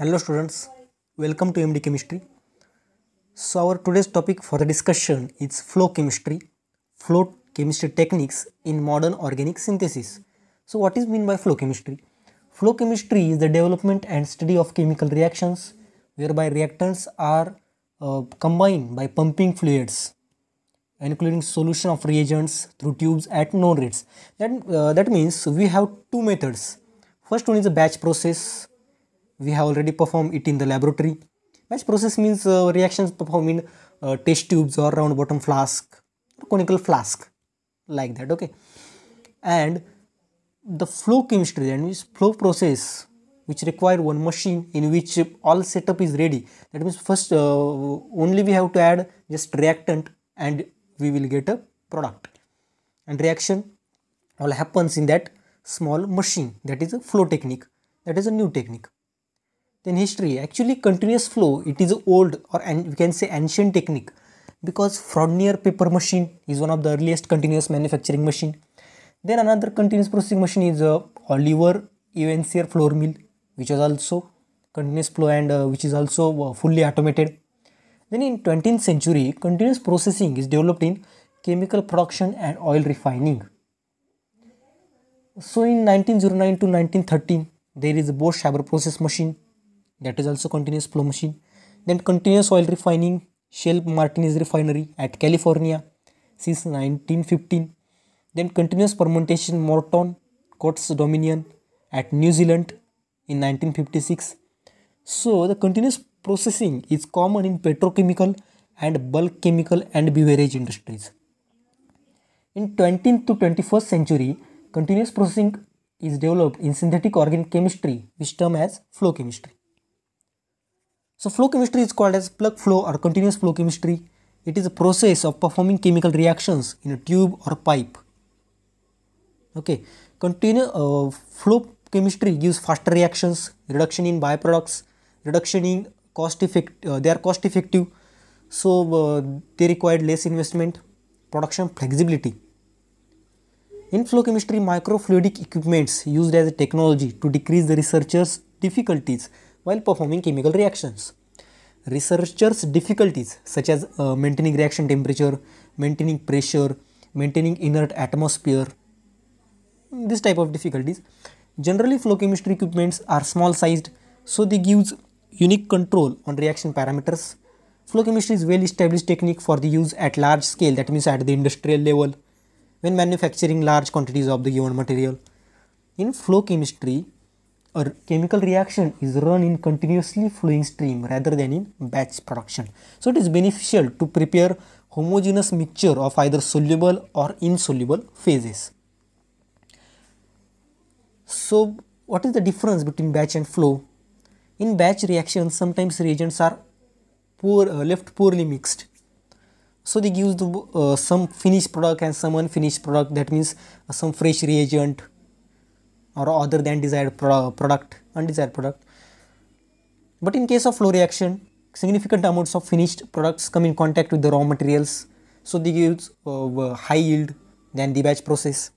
hello students welcome to md chemistry so our today's topic for the discussion is flow chemistry flow chemistry techniques in modern organic synthesis so what is mean by flow chemistry flow chemistry is the development and study of chemical reactions whereby reactants are uh, combined by pumping fluids including solution of reagents through tubes at known rates that uh, that means we have two methods first one is a batch process we have already performed it in the laboratory. Batch process means uh, reactions performed in uh, test tubes or round bottom flask, conical flask like that okay. And the flow chemistry that means flow process which require one machine in which all setup is ready that means first uh, only we have to add just reactant and we will get a product and reaction all happens in that small machine that is a flow technique that is a new technique then history actually continuous flow it is old or we can say ancient technique because Fronier paper machine is one of the earliest continuous manufacturing machine then another continuous processing machine is uh, Oliver Evensier flour mill which was also continuous flow and uh, which is also uh, fully automated then in 20th century continuous processing is developed in chemical production and oil refining so in 1909 to 1913 there is a bosch haber process machine that is also continuous flow machine then continuous oil refining shell martinez refinery at california since 1915 then continuous fermentation morton Court's dominion at new zealand in 1956 so the continuous processing is common in petrochemical and bulk chemical and beverage industries in 20th to 21st century continuous processing is developed in synthetic organic chemistry which term as flow chemistry so flow chemistry is called as plug flow or continuous flow chemistry. It is a process of performing chemical reactions in a tube or pipe. Okay, continuous uh, flow chemistry gives faster reactions, reduction in byproducts, reduction in cost effect. Uh, they are cost effective, so uh, they require less investment. Production flexibility. In flow chemistry, microfluidic equipments used as a technology to decrease the researchers' difficulties while performing chemical reactions. Researchers' difficulties such as uh, maintaining reaction temperature, maintaining pressure, maintaining inert atmosphere, this type of difficulties. Generally flow chemistry equipments are small sized so they give unique control on reaction parameters. Flow chemistry is well established technique for the use at large scale that means at the industrial level when manufacturing large quantities of the given material. In flow chemistry, a chemical reaction is run in continuously flowing stream rather than in batch production. So it is beneficial to prepare homogeneous mixture of either soluble or insoluble phases. So what is the difference between batch and flow? In batch reactions sometimes reagents are poor, uh, left poorly mixed. So they give the, uh, some finished product and some unfinished product that means uh, some fresh reagent or other than desired pro product, undesired product. But in case of flow reaction, significant amounts of finished products come in contact with the raw materials, so they give uh, high yield than the batch process.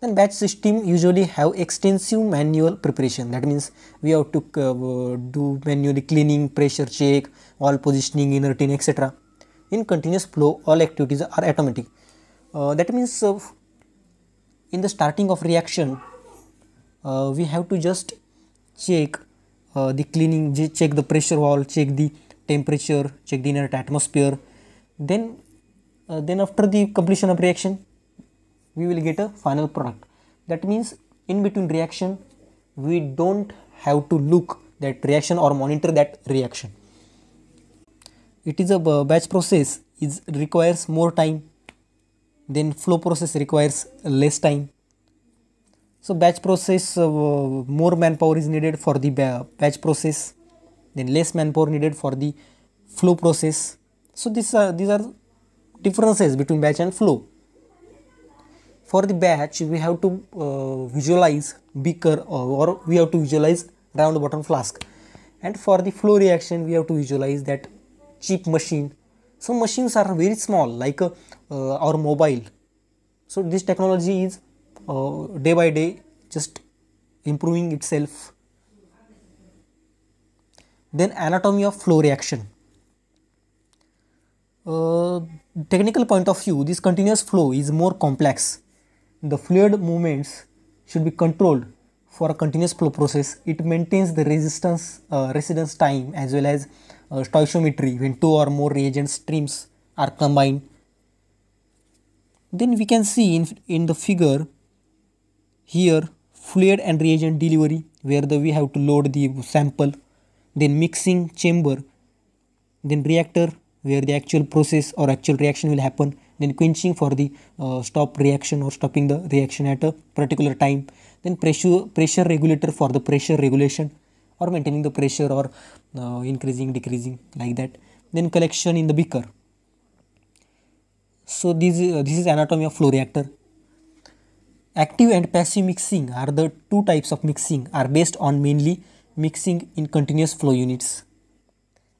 Then batch system usually have extensive manual preparation. That means we have to uh, do manually cleaning, pressure check, all positioning, inerting, etc. In continuous flow, all activities are automatic. Uh, that means uh, in the starting of reaction, uh, we have to just check uh, the cleaning check the pressure wall check the temperature check the inert atmosphere then uh, then after the completion of reaction we will get a final product that means in between reaction we don't have to look that reaction or monitor that reaction it is a batch process It requires more time then flow process requires less time so batch process uh, more manpower is needed for the batch process then less manpower needed for the flow process. So these are, these are differences between batch and flow. For the batch we have to uh, visualize beaker uh, or we have to visualize round bottom flask and for the flow reaction we have to visualize that cheap machine. So machines are very small like uh, our mobile. So this technology is uh, day by day just improving itself then anatomy of flow reaction uh, technical point of view this continuous flow is more complex the fluid movements should be controlled for a continuous flow process it maintains the resistance uh, residence time as well as uh, stoichiometry when two or more reagent streams are combined then we can see in, in the figure here fluid and reagent delivery where the, we have to load the sample then mixing chamber then reactor where the actual process or actual reaction will happen then quenching for the uh, stop reaction or stopping the reaction at a particular time then pressure pressure regulator for the pressure regulation or maintaining the pressure or uh, increasing decreasing like that then collection in the beaker so this, uh, this is anatomy of flow reactor Active and passive mixing are the two types of mixing are based on mainly mixing in continuous flow units.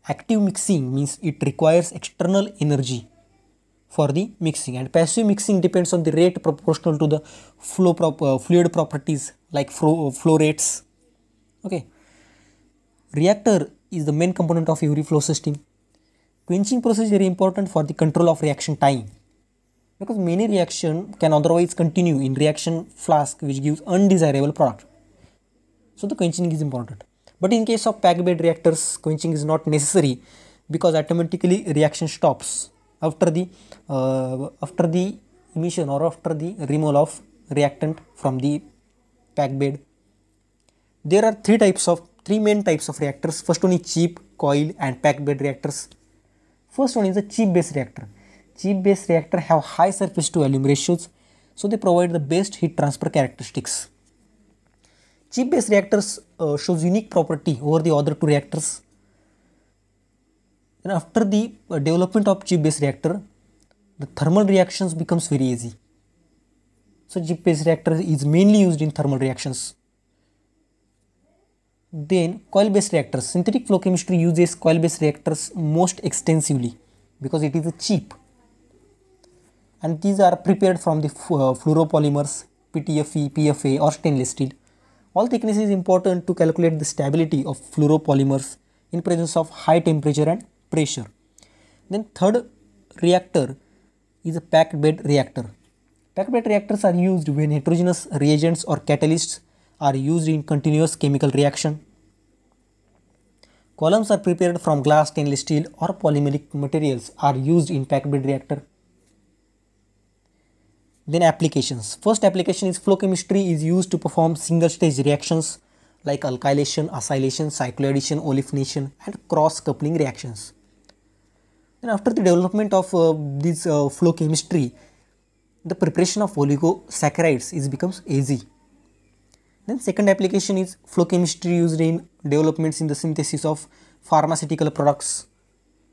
Active mixing means it requires external energy for the mixing and passive mixing depends on the rate proportional to the flow prop uh, fluid properties like flow, uh, flow rates. Okay. Reactor is the main component of every flow system. Quenching process is very important for the control of reaction time because many reaction can otherwise continue in reaction flask which gives undesirable product. So the quenching is important. But in case of packed bed reactors, quenching is not necessary because automatically reaction stops after the uh, after the emission or after the removal of reactant from the packed bed. There are three types of three main types of reactors. First one is cheap, coil, and packed bed reactors. First one is a cheap base reactor Cheap based reactor have high surface to volume ratios, so they provide the best heat transfer characteristics. Cheap based reactors uh, shows unique property over the other two reactors. And after the uh, development of cheap based reactor, the thermal reactions becomes very easy. So cheap based reactor is mainly used in thermal reactions. Then coil based reactors. Synthetic flow chemistry uses coil based reactors most extensively because it is cheap and these are prepared from the uh, fluoropolymers PTFE, PFA or stainless steel. All thickness is important to calculate the stability of fluoropolymers in presence of high temperature and pressure. Then third reactor is a packed bed reactor. Packed bed reactors are used when heterogeneous reagents or catalysts are used in continuous chemical reaction. Columns are prepared from glass, stainless steel or polymeric materials are used in packed bed reactor. Then applications. First application is flow chemistry is used to perform single stage reactions like alkylation, acylation, cycloaddition, olefination and cross coupling reactions. Then after the development of uh, this uh, flow chemistry, the preparation of oligosaccharides is becomes easy. Then second application is flow chemistry used in developments in the synthesis of pharmaceutical products.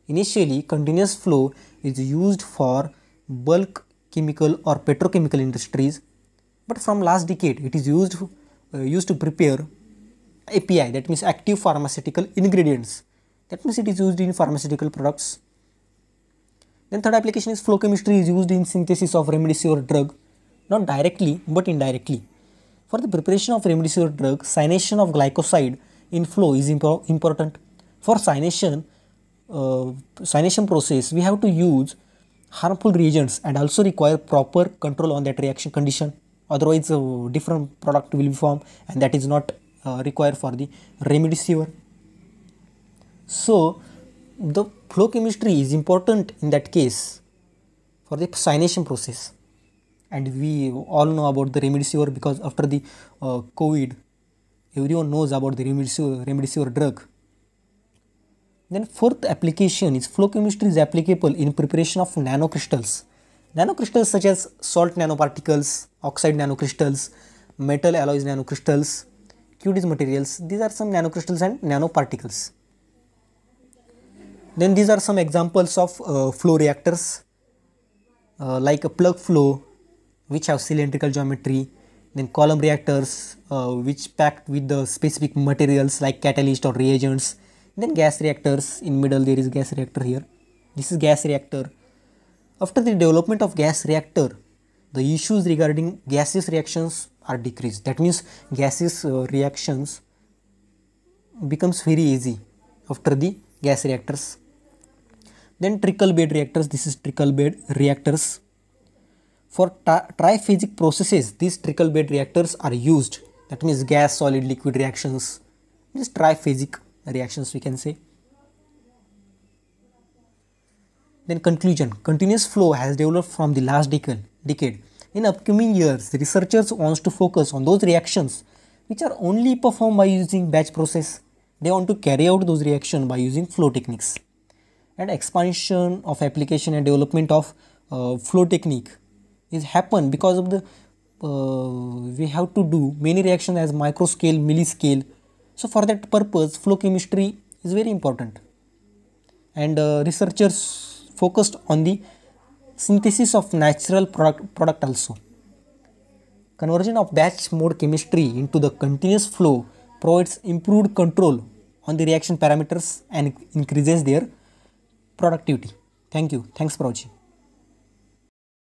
Initially, continuous flow is used for bulk chemical or petrochemical industries but from last decade it is used uh, used to prepare API that means active pharmaceutical ingredients that means it is used in pharmaceutical products then third application is flow chemistry is used in synthesis of remdesivir drug not directly but indirectly for the preparation of remdesivir drug cyanation of glycoside in flow is impo important for cyanation uh, cyanation process we have to use harmful reagents and also require proper control on that reaction condition otherwise uh, different product will be formed and that is not uh, required for the remediciver. So the flow chemistry is important in that case for the cyanation process and we all know about the remdesivir because after the uh, covid everyone knows about the remdesivir, remdesivir drug then fourth application is flow chemistry is applicable in preparation of nanocrystals. Nanocrystals such as salt nanoparticles, oxide nanocrystals, metal alloys nanocrystals, QDs materials, these are some nanocrystals and nanoparticles. Then these are some examples of uh, flow reactors uh, like a plug flow which have cylindrical geometry, then column reactors uh, which packed with the specific materials like catalyst or reagents, then gas reactors in middle there is gas reactor here this is gas reactor after the development of gas reactor the issues regarding gaseous reactions are decreased that means gaseous uh, reactions becomes very easy after the gas reactors then trickle bed reactors this is trickle bed reactors for triphasic processes these trickle bed reactors are used that means gas solid liquid reactions this triphasic reactions we can say. Then conclusion, continuous flow has developed from the last decade. decade. In upcoming years, researchers wants to focus on those reactions which are only performed by using batch process. They want to carry out those reactions by using flow techniques. And expansion of application and development of uh, flow technique is happen because of the uh, we have to do many reactions as micro scale, milli scale, so for that purpose flow chemistry is very important and uh, researchers focused on the synthesis of natural product, product also. Conversion of batch mode chemistry into the continuous flow provides improved control on the reaction parameters and increases their productivity. Thank you. Thanks for watching.